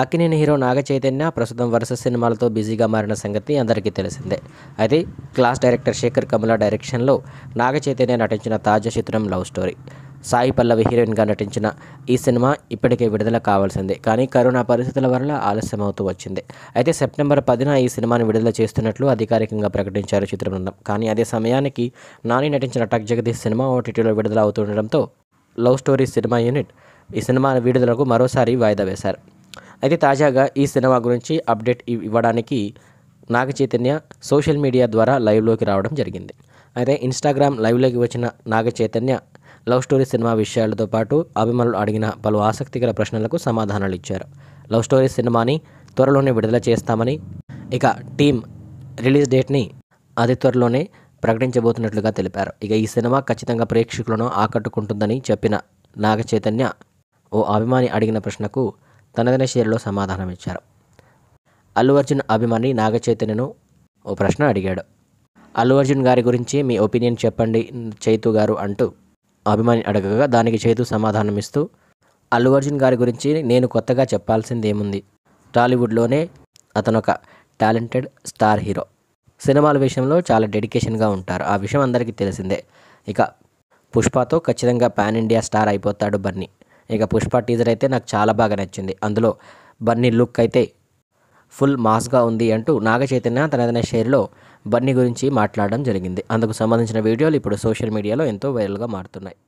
Akkineni hero నాగ చైతన్య ప్రస్తుతం వరుస సినిమాలతో బిజీగా మారిన సంగతి అందరికీ తెలిసిందే అయితే క్లాస్ డైరెక్టర్ శేఖర్ కమల డైరెక్షన్లో నాగ చైతన్య నటించిన తాజా చిత్రం లవ్ స్టోరీ సాయి పల్లవి హీరోయిన్గా నటించిన ఈ సినిమా ఇప్పటికే విడుదల కావాల్సిందే కానీ కరోనా పరిస్థితుల వల్ల ఆలస్యం అవుతూ వచ్చింది అయితే సెప్టెంబర్ పదిన ఈ సినిమాను విడుదల చేస్తున్నట్లు అధికారికంగా ప్రకటించారు చిత్ర బృందం కానీ అదే సమయానికి నాని నటించిన టక్ జగదీష్ సినిమా ఓటీటీలో విడుదల అవుతుండడంతో లవ్ స్టోరీ సినిమా యూనిట్ ఈ సినిమా విడుదలకు మరోసారి వాయిదా వేశారు అయితే తాజాగా ఈ సినిమా గురించి అప్డేట్ ఇవ్వడానికి నాగ చైతన్య సోషల్ మీడియా ద్వారా లైవ్లోకి రావడం జరిగింది అయితే ఇన్స్టాగ్రామ్ లైవ్లోకి వచ్చిన Naga Chaitanya love story cinema విషయాలతో పాటు అభిమానులు అడిగిన పలు ఆసక్తికర ప్రశ్నలకు సమాధానాలు ఇచ్చారు లవ్ స్టోరీ సినిమాని త్వరలోనే విడుదల చేస్తామని ఇక టీం రిలీజ్ డేట్ని అతి త్వరలోనే ప్రకటించబోతున్నట్లుగా తెలిపారు ఇక ఈ సినిమా ఖచ్చితంగా ప్రేక్షకులను ఆకట్టుకుంటుందని చెప్పిన నాగ చైతన్య ఓ అభిమాని అడిగిన ప్రశ్నకు తనదైన షేర్లో సమాధానం ఇచ్చారు అల్లు అర్జున్ అభిమాని నాగ చైతన్యను ఓ ప్రశ్న అడిగాడు అల్లు అర్జున్ గారి గురించి మీ ఒపీనియన్ చెప్పండి చైతు గారు అంటూ అభిమాని అడగగా దానికి చైతు సమాధానం ఇస్తూ అల్లు అర్జున్ గారి గురించి నేను కొత్తగా చెప్పాల్సింది ఏముంది టాలీవుడ్లోనే అతను ఒక టాలెంటెడ్ స్టార్ హీరో సినిమాల విషయంలో చాలా డెడికేషన్గా ఉంటారు ఆ విషయం అందరికీ తెలిసిందే ఇక పుష్పతో ఖచ్చితంగా పాన్ ఇండియా స్టార్ అయిపోతాడు బన్నీ ఇక పుష్ప టీజర్ అయితే నాకు చాలా బాగా నచ్చింది అందులో బన్నీ లుక్ అయితే ఫుల్ మాస్గా ఉంది అంటూ నాగ చైతన్య తనదైన షేర్లో బన్నీ గురించి మాట్లాడడం జరిగింది అందుకు సంబంధించిన వీడియోలు ఇప్పుడు సోషల్ మీడియాలో ఎంతో వైరల్గా మారుతున్నాయి